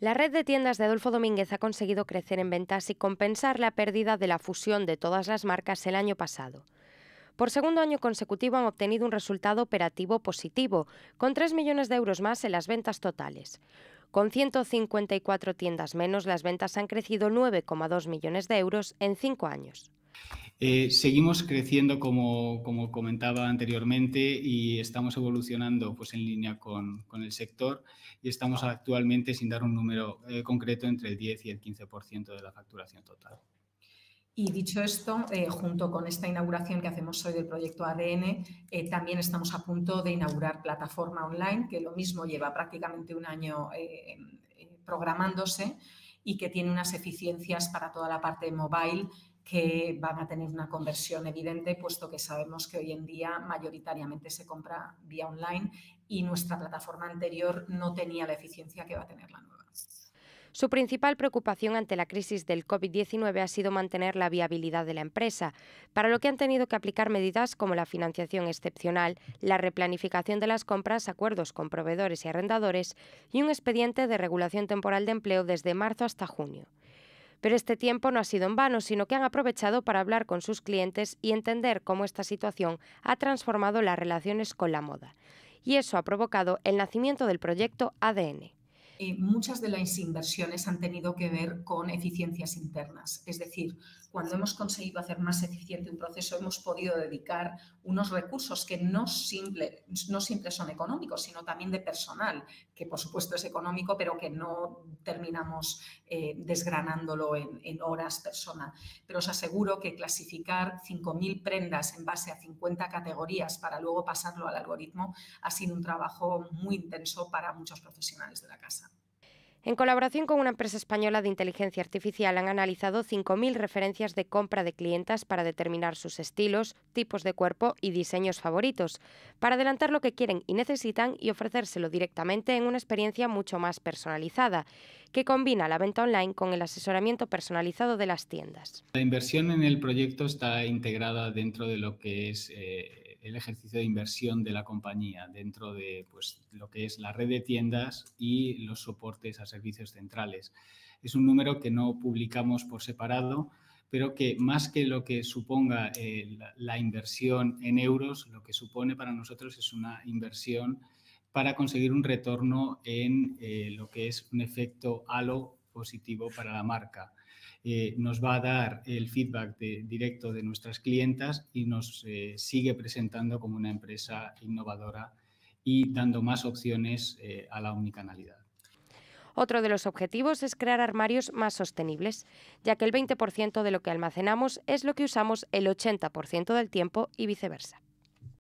La red de tiendas de Adolfo Domínguez ha conseguido crecer en ventas y compensar la pérdida de la fusión de todas las marcas el año pasado. Por segundo año consecutivo han obtenido un resultado operativo positivo, con 3 millones de euros más en las ventas totales. Con 154 tiendas menos, las ventas han crecido 9,2 millones de euros en cinco años. Eh, seguimos creciendo como, comentaba anteriormente y estamos evolucionando pues, en línea con, el sector y estamos actualmente sin dar un número eh, concreto entre el 10 y el 15% de la facturación total. Y dicho esto, eh, junto con esta inauguración que hacemos hoy del proyecto ADN, también estamos a punto de inaugurar plataforma online, que lo mismo lleva prácticamente un año programándose y que tiene unas eficiencias para toda la parte mobile que van a tener una conversión evidente, puesto que sabemos que hoy en día mayoritariamente se compra vía online y nuestra plataforma anterior no tenía la eficiencia que va a tener la nueva. Su principal preocupación ante la crisis del COVID-19 ha sido mantener la viabilidad de la empresa, para lo que han tenido que aplicar medidas como la financiación excepcional, la replanificación de las compras, acuerdos con proveedores y arrendadores y un expediente de regulación temporal de empleo desde marzo hasta junio. Pero este tiempo no ha sido en vano, sino que han aprovechado para hablar con sus clientes y entender cómo esta situación ha transformado las relaciones con la moda. Y eso ha provocado el nacimiento del proyecto ADN. muchas de las inversiones han tenido que ver con eficiencias internas, es decir, cuando hemos conseguido hacer más eficiente un proceso, hemos podido dedicar unos recursos que no, siempre son económicos, sino también de personal, que por supuesto es económico, pero que no terminamos eh, desgranándolo en, horas persona. Pero os aseguro que clasificar 5.000 prendas en base a 50 categorías para luego pasarlo al algoritmo ha sido un trabajo muy intenso para muchos profesionales de la casa. En colaboración con una empresa española de inteligencia artificial han analizado 5.000 referencias de compra de clientas para determinar sus estilos, tipos de cuerpo y diseños favoritos, para adelantar lo que quieren y necesitan y ofrecérselo directamente en una experiencia mucho más personalizada, que combina la venta online con el asesoramiento personalizado de las tiendas. La inversión en el proyecto está integrada dentro de lo que es... Eh, el ejercicio de inversión de la compañía dentro de pues, lo que es la red de tiendas y los soportes a servicios centrales. Es un número que no publicamos por separado, pero que más que lo que suponga eh, la, inversión en euros, lo que supone para nosotros es una inversión para conseguir un retorno en eh, lo que es un efecto halo positivo para la marca. Eh, nos va a dar el feedback directo de nuestras clientas y nos eh, sigue presentando como una empresa innovadora y dando más opciones eh, a la omnicanalidad. Otro de los objetivos es crear armarios más sostenibles, ya que el 20% de lo que almacenamos es lo que usamos el 80% del tiempo y viceversa.